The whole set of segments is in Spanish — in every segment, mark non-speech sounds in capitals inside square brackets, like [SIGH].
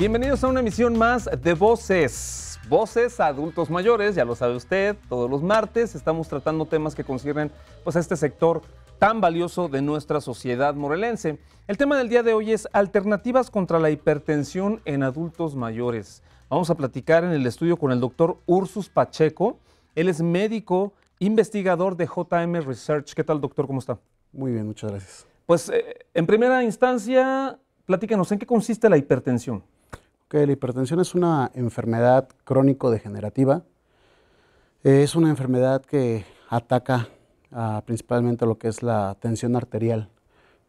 Bienvenidos a una emisión más de Voces. Voces a adultos mayores, ya lo sabe usted, todos los martes estamos tratando temas que conciernen pues, a este sector tan valioso de nuestra sociedad morelense. El tema del día de hoy es alternativas contra la hipertensión en adultos mayores. Vamos a platicar en el estudio con el doctor Ursus Pacheco. Él es médico investigador de JM Research. ¿Qué tal, doctor? ¿Cómo está? Muy bien, muchas gracias. Pues eh, en primera instancia, platícanos, ¿en qué consiste la hipertensión? la hipertensión es una enfermedad crónico-degenerativa. Es una enfermedad que ataca a, principalmente lo que es la tensión arterial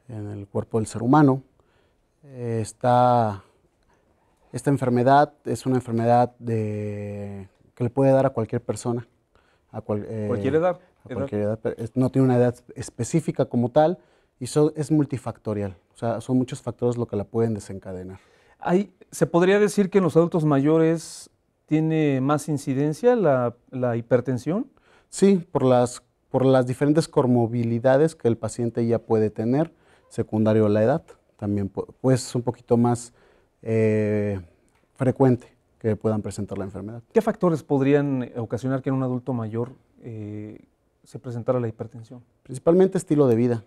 en el cuerpo del ser humano. Está esta enfermedad es una enfermedad que le puede dar a cualquier persona. A eh, cualquier edad. A no tiene una edad específica como tal y es multifactorial. O sea, son muchos factores lo que la pueden desencadenar. ¿Se podría decir que en los adultos mayores tiene más incidencia la, hipertensión? Sí, por las, por las diferentes comorbilidades que el paciente ya puede tener, secundario a la edad, también pues es un poquito más eh, frecuente que puedan presentar la enfermedad. ¿Qué factores podrían ocasionar que en un adulto mayor eh, se presentara la hipertensión? Principalmente estilo de vida.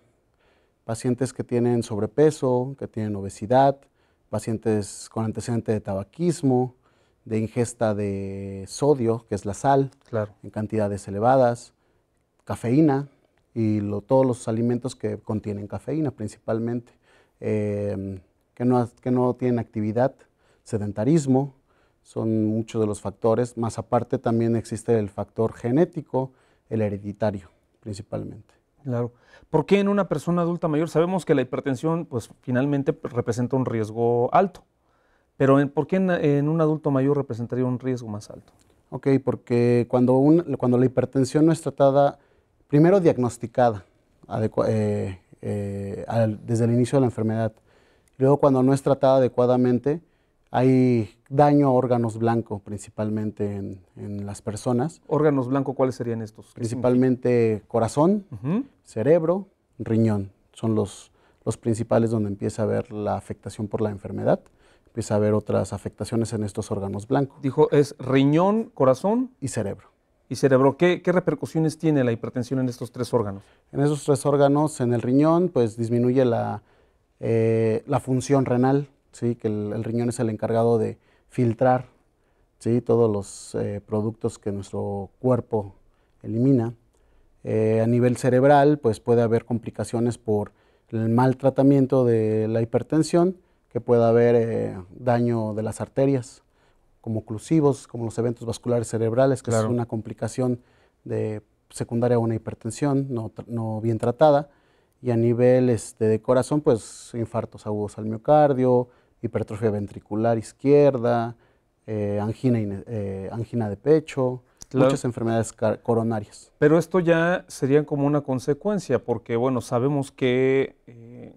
Pacientes que tienen sobrepeso, que tienen obesidad, pacientes con antecedente de tabaquismo, de ingesta de sodio, que es la sal, en cantidades elevadas, cafeína y lo, todos los alimentos que contienen cafeína principalmente, em, que, no, que no tienen actividad, sedentarismo, son muchos de los factores, más aparte también existe el factor genético, el hereditario principalmente. Claro. ¿Por qué en una persona adulta mayor? Sabemos que la hipertensión, pues finalmente representa un riesgo alto, pero ¿por qué en, un adulto mayor representaría un riesgo más alto? Ok, porque cuando, la hipertensión no es tratada, primero diagnosticada eh, eh, desde el inicio de la enfermedad, luego cuando no es tratada adecuadamente, hay daño a órganos blancos principalmente en, las personas. ¿Órganos blancos cuáles serían estos? Principalmente corazón, cerebro, riñón. Son los, principales donde empieza a haber la afectación por la enfermedad. Empieza a haber otras afectaciones en estos órganos blancos. Dijo, es riñón, corazón. Y cerebro. Y cerebro, ¿qué, repercusiones tiene la hipertensión en estos tres órganos? En esos tres órganos, en el riñón, pues disminuye la eh, función renal, que el, riñón es el encargado de filtrar todos los eh, productos que nuestro cuerpo elimina. Eh, a nivel cerebral, pues puede haber complicaciones por el mal tratamiento de la hipertensión, que puede haber eh, daño de las arterias, como oclusivos, como los eventos vasculares cerebrales, que es una complicación secundaria a una hipertensión no, bien tratada. Y a nivel de corazón, pues infartos agudos al miocardio, hipertrofia ventricular izquierda, eh, angina, eh, angina de pecho, muchas enfermedades coronarias. Pero esto ya sería como una consecuencia, porque bueno, sabemos que, eh,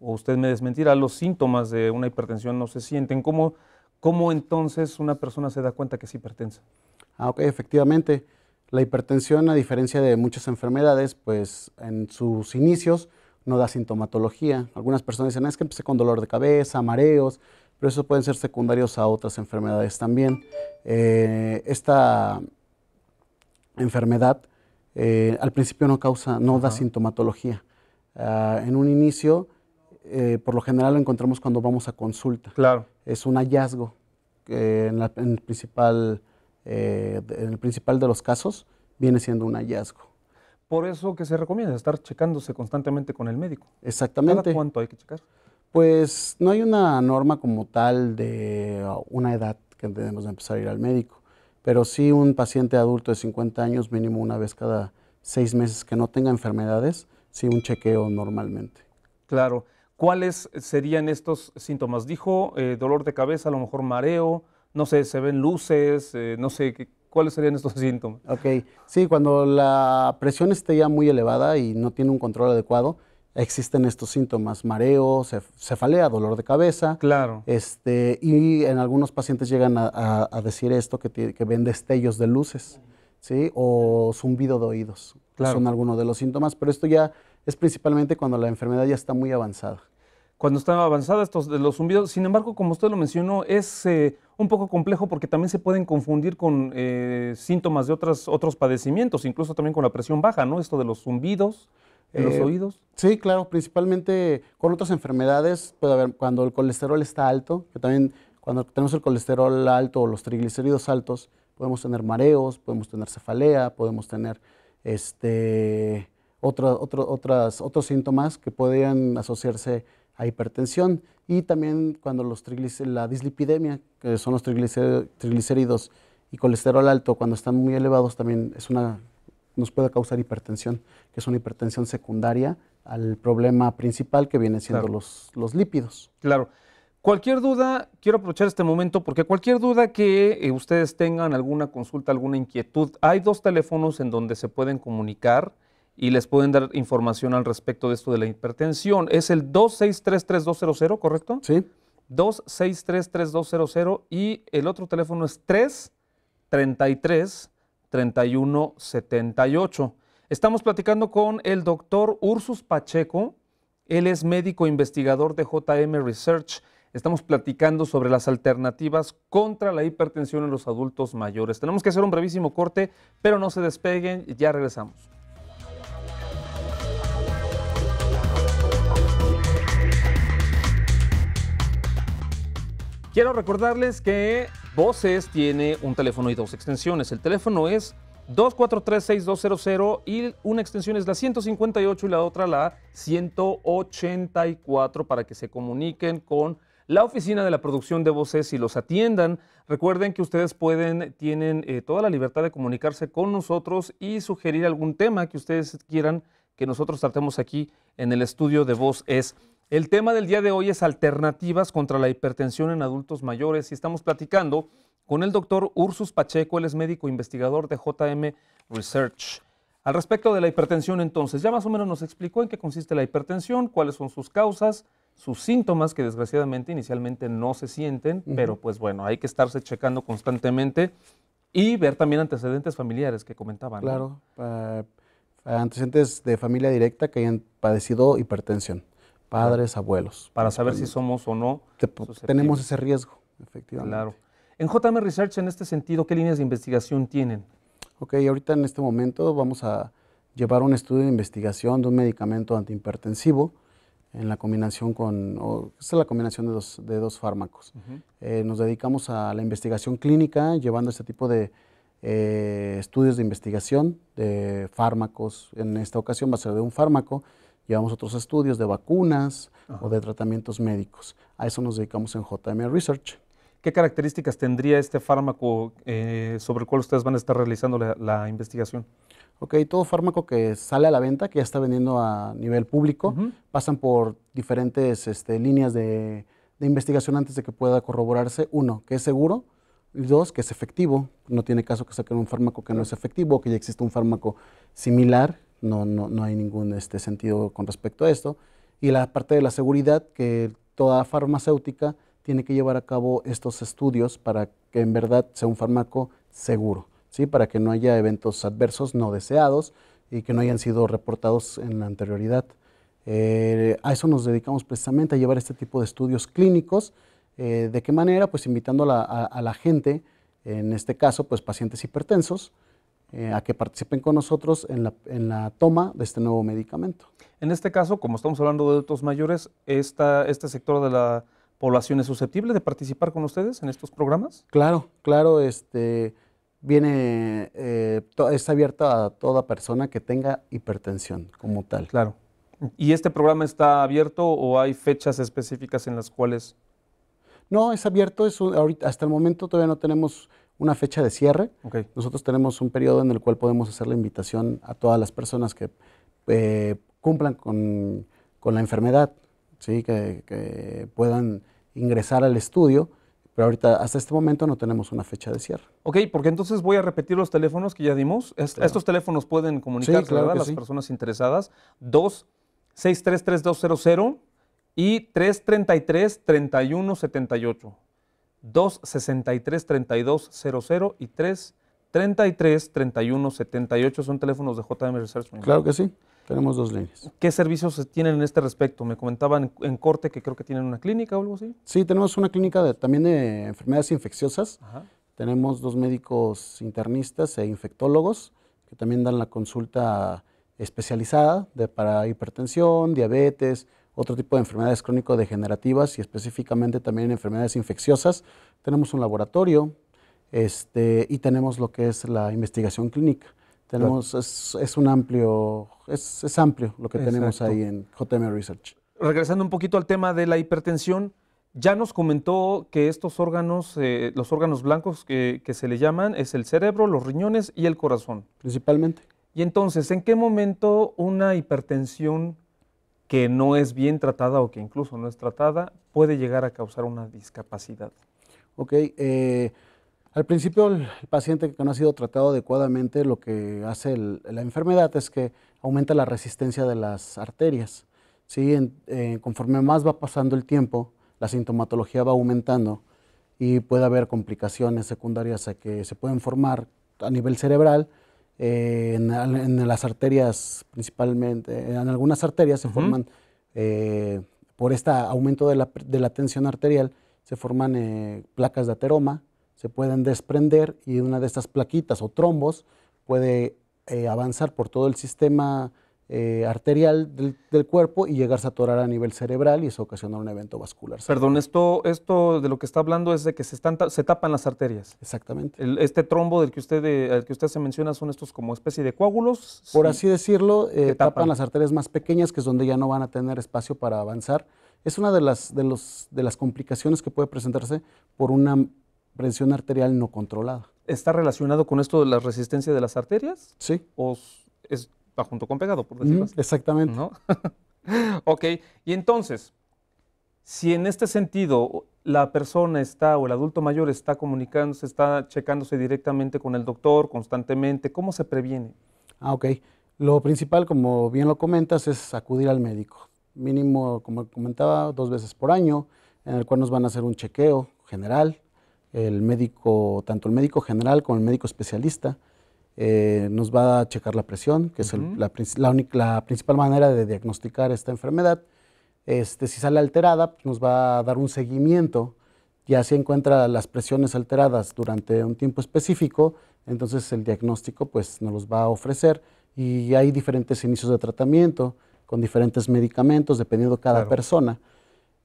o usted me desmentirá, los síntomas de una hipertensión no se sienten. ¿Cómo, ¿Cómo, entonces una persona se da cuenta que es hipertensa? Ah, ok, efectivamente. La hipertensión, a diferencia de muchas enfermedades, pues en sus inicios no da sintomatología. Algunas personas dicen, es que empecé con dolor de cabeza, mareos, pero eso pueden ser secundarios a otras enfermedades también. Eh, esta enfermedad eh, al principio no causa, no da sintomatología. Ah, en un inicio, eh, por lo general lo encontramos cuando vamos a consulta. Claro. Es un hallazgo principal, en el principal de los casos viene siendo un hallazgo. Por eso que se recomienda estar checándose constantemente con el médico. Exactamente. ¿Cada cuánto hay que checar? Pues no hay una norma como tal de uh, una edad que debemos de empezar a ir al médico, pero sí un paciente adulto de 50 años mínimo una vez cada seis meses que no tenga enfermedades, sí un chequeo normalmente. Claro. ¿Cuáles serían estos síntomas? Dijo eh, dolor de cabeza, a lo mejor mareo, no sé, se ven luces, eh, no sé, qué... ¿Cuáles serían estos [LAUGHS] síntomas? Ok, sí, cuando la presión esté ya muy elevada y no tiene un control adecuado, existen estos síntomas, mareo, cefalea, dolor de cabeza. Claro. Este, y en algunos pacientes llegan a, decir esto, que, que, ven destellos de luces, ¿sí? O zumbido de oídos. Claro. Son algunos de los síntomas, pero esto ya es principalmente cuando la enfermedad ya está muy avanzada. Cuando está avanzada estos de los zumbidos, sin embargo, como usted lo mencionó, es... Eh, un poco complejo porque también se pueden confundir con eh, síntomas de otras, otros padecimientos, incluso también con la presión baja, ¿no? Esto de los zumbidos en los eh, oídos. Sí, claro, principalmente con otras enfermedades, puede haber cuando el colesterol está alto, que también cuando tenemos el colesterol alto o los triglicéridos altos, podemos tener mareos, podemos tener cefalea, podemos tener este, otros síntomas que podrían asociarse a hipertensión y también cuando los la dislipidemia, que son los triglicéridos y colesterol alto, cuando están muy elevados también es una, nos puede causar hipertensión, que es una hipertensión secundaria al problema principal que viene siendo los, los lípidos. Claro. Cualquier duda, quiero aprovechar este momento porque cualquier duda que eh, ustedes tengan, alguna consulta, alguna inquietud, hay dos teléfonos en donde se pueden comunicar y les pueden dar información al respecto de esto de la hipertensión. Es el 2633200, ¿correcto? Sí. 2633200 y el otro teléfono es 333 3178. Estamos platicando con el doctor Ursus Pacheco. Él es médico investigador de JM Research. Estamos platicando sobre las alternativas contra la hipertensión en los adultos mayores. Tenemos que hacer un brevísimo corte, pero no se despeguen, ya regresamos. Quiero recordarles que Voces tiene un teléfono y dos extensiones. El teléfono es 2436200 y una extensión es la 158 y la otra la 184 para que se comuniquen con la oficina de la producción de voces y los atiendan. Recuerden que ustedes pueden, tienen eh, toda la libertad de comunicarse con nosotros y sugerir algún tema que ustedes quieran que nosotros tratemos aquí en el estudio de Voces. El tema del día de hoy es alternativas contra la hipertensión en adultos mayores y estamos platicando con el doctor Ursus Pacheco, él es médico investigador de JM Research. Al respecto de la hipertensión entonces, ya más o menos nos explicó en qué consiste la hipertensión, cuáles son sus causas, sus síntomas que desgraciadamente inicialmente no se sienten, pero pues bueno, hay que estarse checando constantemente y ver también antecedentes familiares que comentaban. Claro, antecedentes de familia directa que hayan padecido hipertensión padres, abuelos. Para saber si somos o no. Tenemos ese riesgo, efectivamente. Claro. En JM Research, en este sentido, ¿qué líneas de investigación tienen? Ok, ahorita en este momento vamos a llevar un estudio de investigación de un medicamento antihipertensivo en la combinación con, esta es la combinación de dos, fármacos. Eh, nos dedicamos a la investigación clínica, llevando este tipo de eh, estudios de investigación de fármacos. En esta ocasión va a ser de un fármaco llevamos otros estudios de vacunas o de tratamientos médicos. A eso nos dedicamos en JMR Research. ¿Qué características tendría este fármaco eh, sobre el cual ustedes van a estar realizando la, investigación? Ok, todo fármaco que sale a la venta, que ya está vendiendo a nivel público, pasan por diferentes este, líneas de, de investigación antes de que pueda corroborarse, uno, que es seguro, y dos, que es efectivo. No tiene caso que saquen un fármaco que no es efectivo, que ya existe un fármaco similar no, hay ningún este, sentido con respecto a esto. Y la parte de la seguridad, que toda farmacéutica tiene que llevar a cabo estos estudios para que en verdad sea un fármaco seguro, ¿sí? para que no haya eventos adversos no deseados y que no hayan sido reportados en la anterioridad. Eh, a eso nos dedicamos precisamente, a llevar este tipo de estudios clínicos. Eh, ¿De qué manera? Pues invitando a, a la gente, en este caso, pues pacientes hipertensos, eh, a que participen con nosotros en la, en la, toma de este nuevo medicamento. En este caso, como estamos hablando de adultos mayores, ¿este sector de la población es susceptible de participar con ustedes en estos programas? Claro, claro, este, viene, eh, está abierta a toda persona que tenga hipertensión como tal. Claro. ¿Y este programa está abierto o hay fechas específicas en las cuales... No, es abierto, es ahorita, hasta el momento todavía no tenemos una fecha de cierre. Okay. Nosotros tenemos un periodo en el cual podemos hacer la invitación a todas las personas que eh, cumplan con, la enfermedad, ¿sí? que, puedan ingresar al estudio. Pero ahorita, hasta este momento, no tenemos una fecha de cierre. Ok, porque entonces voy a repetir los teléfonos que ya dimos. Estos teléfonos pueden comunicarse a las personas interesadas. 2 633 200 y 333 3178. 263-3200 y 333-3178. Son teléfonos de JM Research. Claro que sí. Tenemos dos líneas. ¿Qué servicios tienen en este respecto? Me comentaban en, corte que creo que tienen una clínica o algo así. Sí, tenemos una clínica de, también de enfermedades infecciosas. Tenemos dos médicos internistas e infectólogos que también dan la consulta especializada para hipertensión, diabetes, otro tipo de enfermedades crónico-degenerativas y específicamente también enfermedades infecciosas. Tenemos un laboratorio este, y tenemos lo que es la investigación clínica. Tenemos, es, un amplio, es, amplio lo que tenemos ahí en JM Research. Regresando un poquito al tema de la hipertensión, ya nos comentó que estos órganos, eh, los órganos blancos que, que se le llaman, es el cerebro, los riñones y el corazón. Principalmente. Y entonces, ¿en qué momento una hipertensión que no es bien tratada o que incluso no es tratada, puede llegar a causar una discapacidad. Ok, eh, al principio el, paciente que no ha sido tratado adecuadamente lo que hace la enfermedad es que aumenta la resistencia de las arterias. ¿sí? Eh, conforme más va pasando el tiempo, la sintomatología va aumentando y puede haber complicaciones secundarias que se pueden formar a nivel cerebral, eh, en, las arterias principalmente, en algunas arterias se forman, eh, por este aumento de la, de la, tensión arterial, se forman eh, placas de ateroma, se pueden desprender y una de estas plaquitas o trombos puede avanzar por todo el sistema eh, arterial del, cuerpo y llegar a atorar a nivel cerebral y eso ocasiona un evento vascular. Perdón, esto, esto de lo que está hablando es de que se, están, se tapan las arterias. Exactamente. este trombo del que usted, eh, que usted se menciona son estos como especie de coágulos. Por así decirlo, eh, tapan. las arterias más pequeñas, que es donde ya no van a tener espacio para avanzar. Es una de las, de los, de las complicaciones que puede presentarse por una presión arterial no controlada. ¿Está relacionado con esto de la resistencia de las arterias? Sí. ¿O es junto con pegado, por decirlo así. Exactamente. [LAUGHS] ok, y entonces, si en este sentido la persona está o el adulto mayor está comunicándose, está checándose directamente con el doctor constantemente, ¿cómo se previene? Ah, ok. Lo principal, como bien lo comentas, es acudir al médico. Mínimo, como comentaba, dos veces por año, en el cual nos van a hacer un chequeo general, el médico, tanto el médico general como el médico especialista, eh, nos va a checar la presión, que es la, única, principal manera de diagnosticar esta enfermedad. Este, si sale alterada, pues, nos va a dar un seguimiento. Ya si encuentra las presiones alteradas durante un tiempo específico, entonces el diagnóstico pues, nos los va a ofrecer. Y hay diferentes inicios de tratamiento con diferentes medicamentos, dependiendo de cada persona.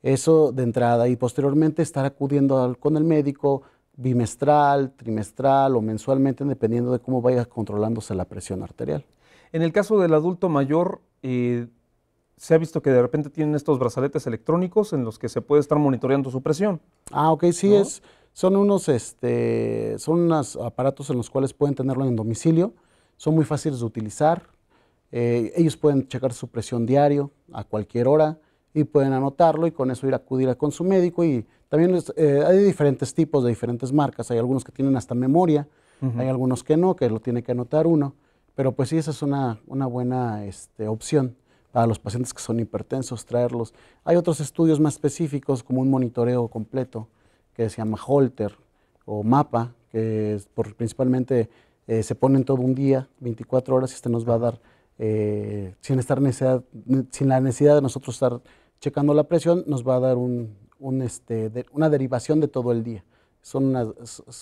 Eso de entrada y posteriormente estar acudiendo con el médico, bimestral, trimestral o mensualmente, dependiendo de cómo vaya controlándose la presión arterial. En el caso del adulto mayor, eh, se ha visto que de repente tienen estos brazaletes electrónicos en los que se puede estar monitoreando su presión. Ah, ok, sí, es, son unos este, son unos aparatos en los cuales pueden tenerlo en domicilio, son muy fáciles de utilizar, eh, ellos pueden checar su presión diario a cualquier hora y pueden anotarlo y con eso ir a acudir a con su médico y también eh, hay diferentes tipos de diferentes marcas. Hay algunos que tienen hasta memoria, hay algunos que no, que lo tiene que anotar uno. Pero pues sí, esa es una, una buena este, opción para los pacientes que son hipertensos, traerlos. Hay otros estudios más específicos, como un monitoreo completo, que se llama Holter o MAPA, que es por, principalmente eh, se ponen todo un día, 24 horas, y este nos va a dar, eh, sin, estar necesidad, sin la necesidad de nosotros estar checando la presión, nos va a dar un, este, una derivación de todo el día. Son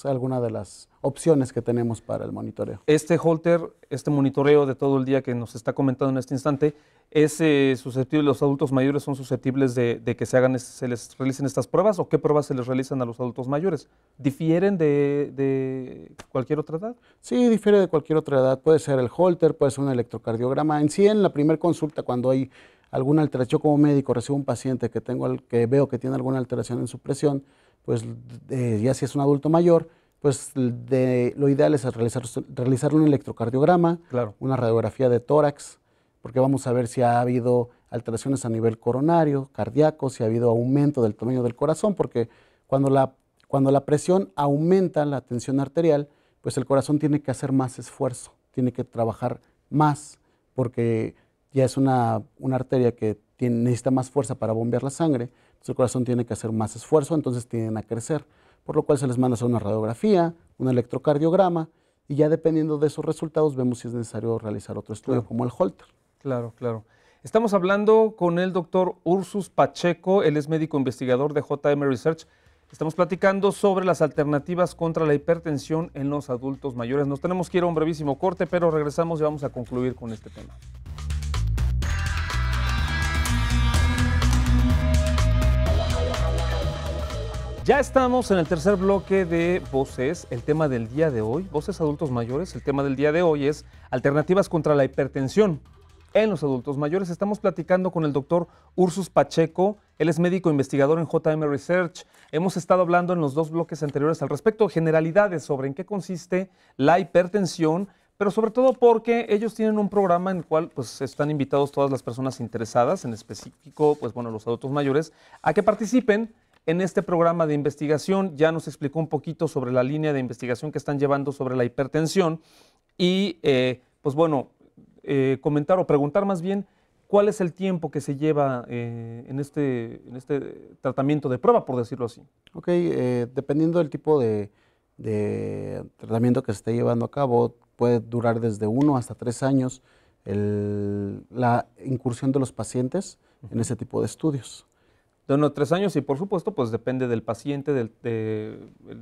algunas de las opciones que tenemos para el monitoreo. Este holter, este monitoreo de todo el día que nos está comentando en este instante, ¿es eh, susceptible, los adultos mayores son susceptibles de, que se, hagan, se les realicen estas pruebas o qué pruebas se les realizan a los adultos mayores? ¿Difieren de, de cualquier otra edad? Sí, difiere de cualquier otra edad. Puede ser el holter, puede ser un electrocardiograma. En sí, en la primera consulta, cuando hay alguna alteración, yo como médico recibo un paciente que, tengo, que veo que tiene alguna alteración en su presión, pues ya si es un adulto mayor, pues de, lo ideal es realizar, realizar un electrocardiograma, una radiografía de tórax, porque vamos a ver si ha habido alteraciones a nivel coronario, cardíaco, si ha habido aumento del tamaño del corazón, porque cuando la, cuando la presión aumenta, la tensión arterial, pues el corazón tiene que hacer más esfuerzo, tiene que trabajar más, porque ya es una, una arteria que necesita más fuerza para bombear la sangre, entonces el corazón tiene que hacer más esfuerzo, entonces tienden a crecer, por lo cual se les manda hacer una radiografía, un electrocardiograma, y ya dependiendo de esos resultados vemos si es necesario realizar otro estudio como el Holter. Claro, claro. Estamos hablando con el doctor Ursus Pacheco, él es médico investigador de JM Research. Estamos platicando sobre las alternativas contra la hipertensión en los adultos mayores. Nos tenemos que ir a un brevísimo corte, pero regresamos y vamos a concluir con este tema. Ya estamos en el tercer bloque de Voces, el tema del día de hoy, Voces Adultos Mayores, el tema del día de hoy es alternativas contra la hipertensión en los adultos mayores. Estamos platicando con el doctor Ursus Pacheco, él es médico investigador en JM Research. Hemos estado hablando en los dos bloques anteriores al respecto, generalidades sobre en qué consiste la hipertensión, pero sobre todo porque ellos tienen un programa en el cual pues, están invitados todas las personas interesadas, en específico, pues bueno, los adultos mayores, a que participen en este programa de investigación ya nos explicó un poquito sobre la línea de investigación que están llevando sobre la hipertensión y, eh, pues bueno, eh, comentar o preguntar más bien cuál es el tiempo que se lleva eh, en, este, en este tratamiento de prueba, por decirlo así. Ok, dependiendo del tipo de, tratamiento que se esté llevando a cabo, puede durar desde uno hasta tres años la incursión de los pacientes en ese tipo de estudios de unos tres años y por supuesto pues depende del paciente, de,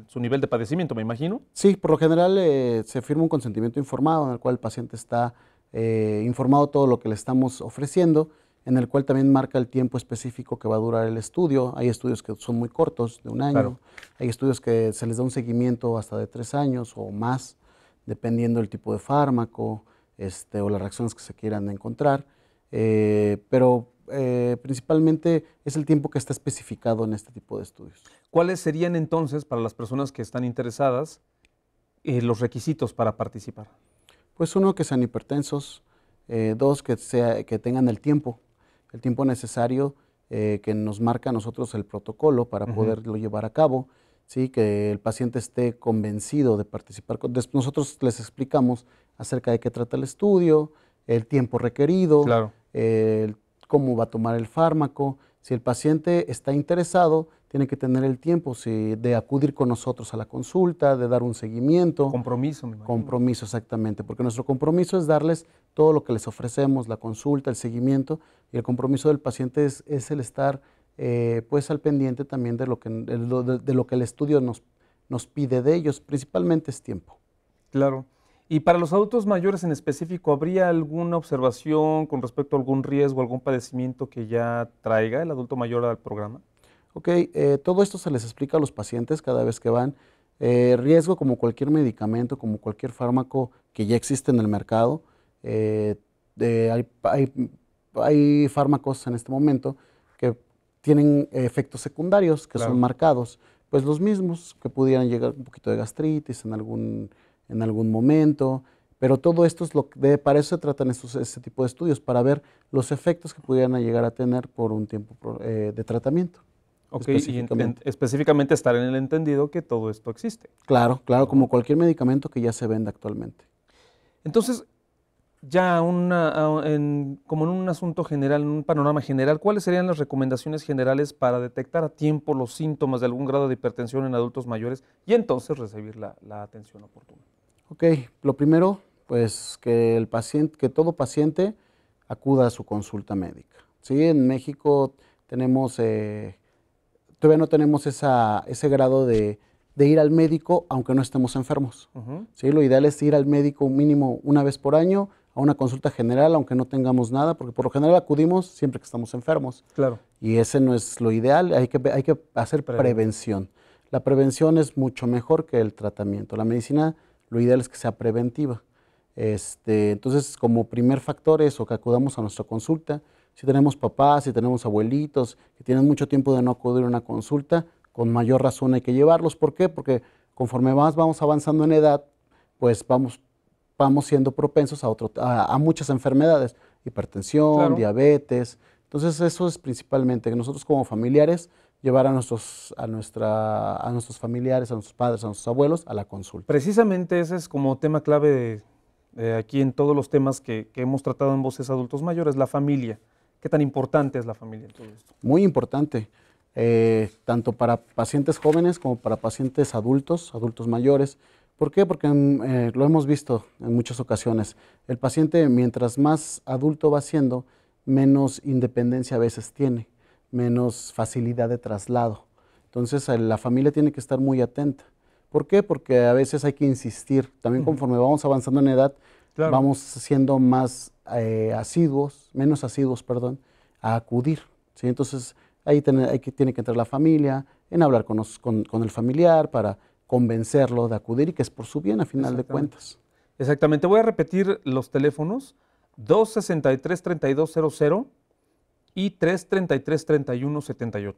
su nivel de padecimiento, me imagino. Sí, por lo general eh, se firma un consentimiento informado en el cual el paciente está eh, informado todo lo que le estamos ofreciendo, en el cual también marca el tiempo específico que va a durar el estudio. Hay estudios que son muy cortos, de un año. Hay estudios que se les da un seguimiento hasta de tres años o más, dependiendo del tipo de fármaco este, o las reacciones que se quieran encontrar. Eh, pero eh, principalmente es el tiempo que está especificado en este tipo de estudios. ¿Cuáles serían entonces, para las personas que están interesadas, eh, los requisitos para participar? Pues uno, que sean hipertensos, eh, dos, que, sea, que tengan el tiempo, el tiempo necesario que nos marca a nosotros el protocolo para poderlo llevar a cabo, ¿sí? que el paciente esté convencido de participar. Nosotros les explicamos acerca de qué trata el estudio, el tiempo requerido, claro. el cómo va a tomar el fármaco. Si el paciente está interesado, tiene que tener el tiempo de acudir con nosotros a la consulta, de dar un seguimiento. Compromiso, Compromiso, exactamente, porque nuestro compromiso es darles todo lo que les ofrecemos, la consulta, el seguimiento, y el compromiso del paciente es, el estar eh, pues al pendiente también de lo que, de, lo que el estudio nos, nos pide de ellos, principalmente es tiempo. Claro. Y para los adultos mayores en específico, ¿habría alguna observación con respecto a algún riesgo, algún padecimiento que ya traiga el adulto mayor al programa? Ok, eh, todo esto se les explica a los pacientes cada vez que van. Eh, riesgo como cualquier medicamento, como cualquier fármaco que ya existe en el mercado. Eh, hay, fármacos en este momento que tienen efectos secundarios que son marcados. Pues los mismos que pudieran llegar un poquito de gastritis en algún en algún momento, pero todo esto es lo que, para eso se tratan estos, este tipo de estudios, para ver los efectos que pudieran llegar a tener por un tiempo eh, de tratamiento. Ok, específicamente. estar en el entendido que todo esto existe. Claro, claro, como cualquier medicamento que ya se vende actualmente. Entonces, ya como en un asunto general, en un panorama general, ¿cuáles serían las recomendaciones generales para detectar a tiempo los síntomas de algún grado de hipertensión en adultos mayores y entonces recibir la atención oportuna? Ok, lo primero, pues que, el paciente, que todo paciente acuda a su consulta médica. ¿sí? En México tenemos, eh, todavía no tenemos ese grado de, ir al médico aunque no estemos enfermos. Lo ideal es ir al médico mínimo una vez por año a una consulta general aunque no tengamos nada, porque por lo general acudimos siempre que estamos enfermos. Claro. Y ese no es lo ideal, hay que, hay que hacer prevención. La prevención es mucho mejor que el tratamiento. La medicina lo ideal es que sea preventiva. Este, entonces, como primer factor eso, que acudamos a nuestra consulta. Si tenemos papás, si tenemos abuelitos que tienen mucho tiempo de no acudir a una consulta, con mayor razón hay que llevarlos. ¿Por qué? Porque conforme más vamos avanzando en edad, pues vamos, vamos siendo propensos a, a, muchas enfermedades, hipertensión, diabetes. Entonces, eso es principalmente que nosotros como familiares llevar a nuestros, a, nuestra, a nuestros familiares, a nuestros padres, a nuestros abuelos a la consulta. Precisamente ese es como tema clave eh, aquí en todos los temas que, hemos tratado en Voces Adultos Mayores, la familia. ¿Qué tan importante es la familia en todo esto? Muy importante, eh, tanto para pacientes jóvenes como para pacientes adultos, adultos mayores. ¿Por qué? Porque mm, eh, lo hemos visto en muchas ocasiones. El paciente, mientras más adulto va siendo, menos independencia a veces tiene menos facilidad de traslado. Entonces la familia tiene que estar muy atenta. ¿Por qué? Porque a veces hay que insistir. También conforme vamos avanzando en edad, vamos siendo más eh, asiduos, menos asiduos, perdón, a acudir. ¿sí? Entonces ahí, que, tiene que entrar la familia, en hablar con, con, el familiar para convencerlo de acudir y que es por su bien a final de cuentas. Exactamente. Voy a repetir los teléfonos. 263-3200 y 333-3178.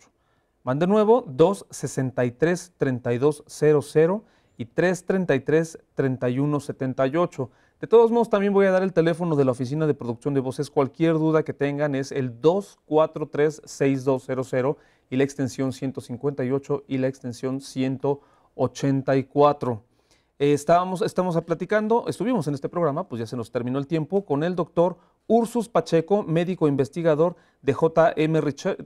Van de nuevo 263-3200 y 333-3178. De todos modos, también voy a dar el teléfono de la oficina de producción de voces. Cualquier duda que tengan es el 243-6200 y la extensión 158 y la extensión 184. Eh, estábamos, estamos platicando, estuvimos en este programa, pues ya se nos terminó el tiempo, con el doctor Ursus Pacheco, médico investigador de JM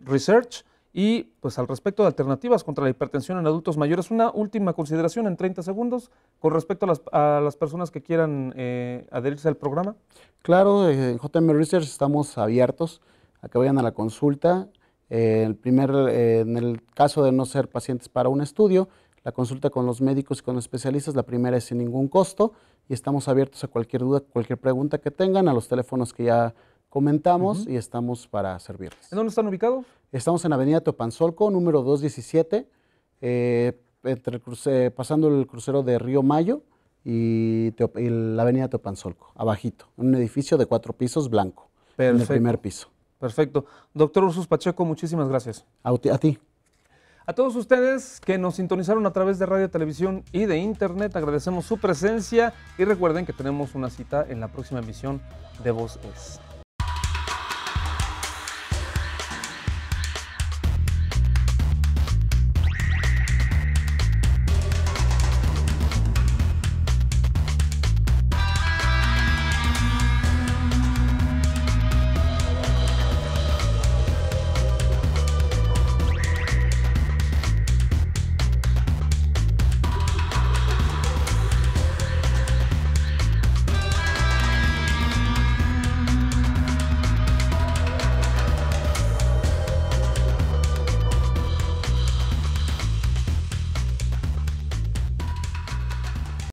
Research. Y pues al respecto de alternativas contra la hipertensión en adultos mayores, una última consideración en 30 segundos con respecto a las, personas que quieran eh, adherirse al programa. Claro, en JM Research estamos abiertos a que vayan a la consulta. el primer, eh, en el caso de no ser pacientes para un estudio, la consulta con los médicos y con los especialistas, la primera es sin ningún costo y estamos abiertos a cualquier duda, cualquier pregunta que tengan, a los teléfonos que ya comentamos y estamos para servirles. ¿En dónde están ubicados? Estamos en Avenida Topanzolco, número 217, eh, pasando el crucero de Río Mayo y, la Avenida Topanzolco, abajito, en un edificio de cuatro pisos blanco, en el primer piso. Perfecto. Doctor Ursus Pacheco, muchísimas gracias. a ti. A todos ustedes que nos sintonizaron a través de radio, televisión y de internet, agradecemos su presencia y recuerden que tenemos una cita en la próxima emisión de Voz Es.